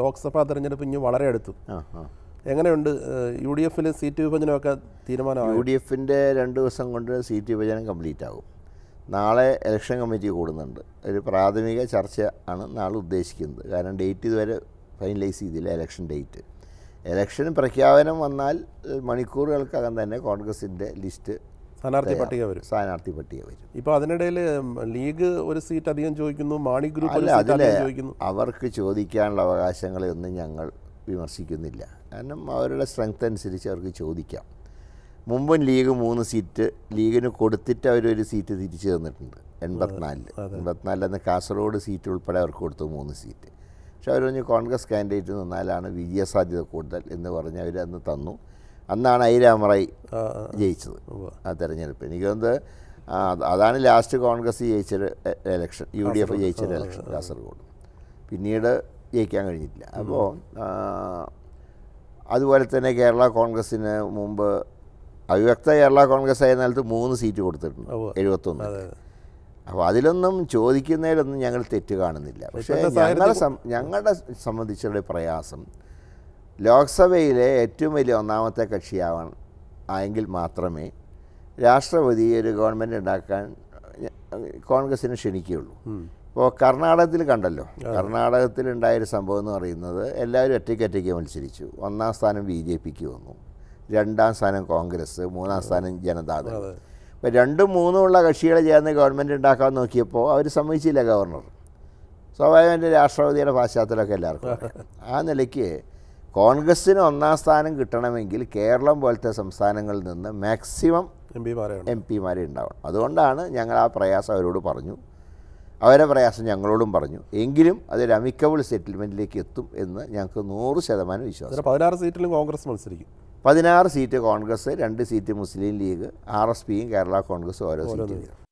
ലോക്സഭാ തെരഞ്ഞെടുപ്പ് ഇനി വളരെ അടുത്തു എങ്ങനെയുണ്ട് യു ഡി എഫിൽ സീറ്റ് വിഭജനമൊക്കെ തീരുമാനമാണ് യു ഡി എഫിൻ്റെ രണ്ട് ദിവസം കൊണ്ട് സീറ്റ് വിഭജനം കംപ്ലീറ്റ് ആകും നാളെ ഇലക്ഷൻ കമ്മിറ്റി കൂടുന്നുണ്ട് ഒരു പ്രാഥമിക ചർച്ച ആണ് നാളെ ഉദ്ദേശിക്കുന്നത് കാരണം ഡേറ്റ് ഇതുവരെ ഫൈനലൈസ് ചെയ്തില്ല ഇലക്ഷൻ ഡേറ്റ് ഇലക്ഷൻ പ്രഖ്യാപനം വന്നാൽ മണിക്കൂറുകൾക്കകം തന്നെ കോൺഗ്രസിൻ്റെ ലിസ്റ്റ് സ്ഥാനാർത്ഥി പട്ടിക വരും സ്ഥാനാർത്ഥി പട്ടിക വരും ഇപ്പോൾ അതിനിടയിൽ ലീഗ് ഒരു സീറ്റ് അധികം ചോദിക്കുന്നു മാണി ഗ്രൂപ്പ് ചോദിക്കുന്നു അവർക്ക് ചോദിക്കാനുള്ള അവകാശങ്ങളെ ഒന്നും ഞങ്ങൾ വിമർശിക്കുന്നില്ല കാരണം അവരുടെ സ്ട്രെങ്ത് അനുസരിച്ച് അവർക്ക് ചോദിക്കാം മുമ്പും ലീഗ് മൂന്ന് സീറ്റ് ലീഗിന് കൊടുത്തിട്ട് അവരൊരു സീറ്റ് തിരിച്ചു തന്നിട്ടുണ്ട് എൺപത്തിനാലിൽ എൺപത്തിനാലിൽ അന്ന് കാസർഗോഡ് സീറ്റ് ഉൾപ്പെടെ അവർക്ക് കൊടുത്തു മൂന്ന് സീറ്റ് പക്ഷെ അവർ പറഞ്ഞു കോൺഗ്രസ് കാൻഡിഡേറ്റ് നിന്നാലാണ് വിജയസാധ്യത സാധ്യത കൂടുതൽ എന്ന് പറഞ്ഞ് അവർ അന്ന് തന്നു അന്നാണ് ഐരാമറൈ ജയിച്ചത് ആ തെരഞ്ഞെടുപ്പ് എനിക്കൊന്ന് അതാണ് ലാസ്റ്റ് കോൺഗ്രസ് ജയിച്ച ഇലക്ഷൻ യു ഡി എഫ് ജയിച്ച ഇലക്ഷൻ കാസർഗോഡ് പിന്നീട് ജയിക്കാൻ കഴിഞ്ഞിട്ടില്ല അപ്പോൾ അതുപോലെ തന്നെ കേരള കോൺഗ്രസ്സിന് മുമ്പ് അവിവ്യക്ത കേരള കോൺഗ്രസ് ആയ നിലത്ത് മൂന്ന് സീറ്റ് കൊടുത്തിട്ടുണ്ട് എഴുപത്തൊന്ന് അപ്പോൾ അതിലൊന്നും ചോദിക്കുന്നതിലൊന്നും ഞങ്ങൾ തെറ്റ് കാണുന്നില്ല പക്ഷേ ഞങ്ങളെ ഞങ്ങളുടെ സംബന്ധിച്ചുള്ള പ്രയാസം ലോക്സഭയിലെ ഏറ്റവും വലിയ ഒന്നാമത്തെ കക്ഷിയാവണം ആയെങ്കിൽ മാത്രമേ രാഷ്ട്രപതി ഒരു ഗവൺമെൻറ് ഉണ്ടാക്കാൻ കോൺഗ്രസിന് ക്ഷണിക്കുകയുള്ളൂ ഇപ്പോൾ കർണാടകത്തിൽ കണ്ടല്ലോ കർണാടകത്തിൽ ഉണ്ടായൊരു സംഭവം എന്ന് പറയുന്നത് എല്ലാവരും ഒറ്റയ്ക്കൊറ്റയ്ക്ക് മത്സരിച്ചു ഒന്നാം സ്ഥാനം ബി ജെ പിക്ക് വന്നു രണ്ടാം സ്ഥാനം കോൺഗ്രസ് മൂന്നാം സ്ഥാനം ജനതാദൾ ഇപ്പോൾ രണ്ടും മൂന്നും ഉള്ള കക്ഷികളെ ചേർന്ന് ഗവൺമെൻറ് ഉണ്ടാക്കാൻ നോക്കിയപ്പോൾ അവർ സമ്മതിച്ചില്ല ഗവർണർ സ്വാഭാവികമായിട്ട് രാഷ്ട്രപതിയുടെ പാശ്ചാത്തലമൊക്കെ എല്ലാവർക്കും ആ നിലയ്ക്ക് കോൺഗ്രസ്സിന് ഒന്നാം സ്ഥാനം കിട്ടണമെങ്കിൽ കേരളം പോലത്തെ സംസ്ഥാനങ്ങളിൽ നിന്ന് മാക്സിമം എം പിമാരെ എം പിമാരെ ഉണ്ടാവണം അതുകൊണ്ടാണ് ഞങ്ങൾ ആ പ്രയാസം അവരോട് പറഞ്ഞു അവരെ പ്രയാസം ഞങ്ങളോടും പറഞ്ഞു എങ്കിലും അതൊരു അമിക്കബിൾ സെറ്റിൽമെൻറ്റിലേക്ക് എത്തും എന്ന് ഞങ്ങൾക്ക് നൂറ് ശതമാനം വിശ്വാസം പതിനാറ് സീറ്റിലും കോൺഗ്രസ് മത്സരിക്കും പതിനാറ് സീറ്റ് കോൺഗ്രസ് രണ്ട് seat Muslim League R S പിയും കേരള കോൺഗ്രസ് ഓരോ സീറ്റ്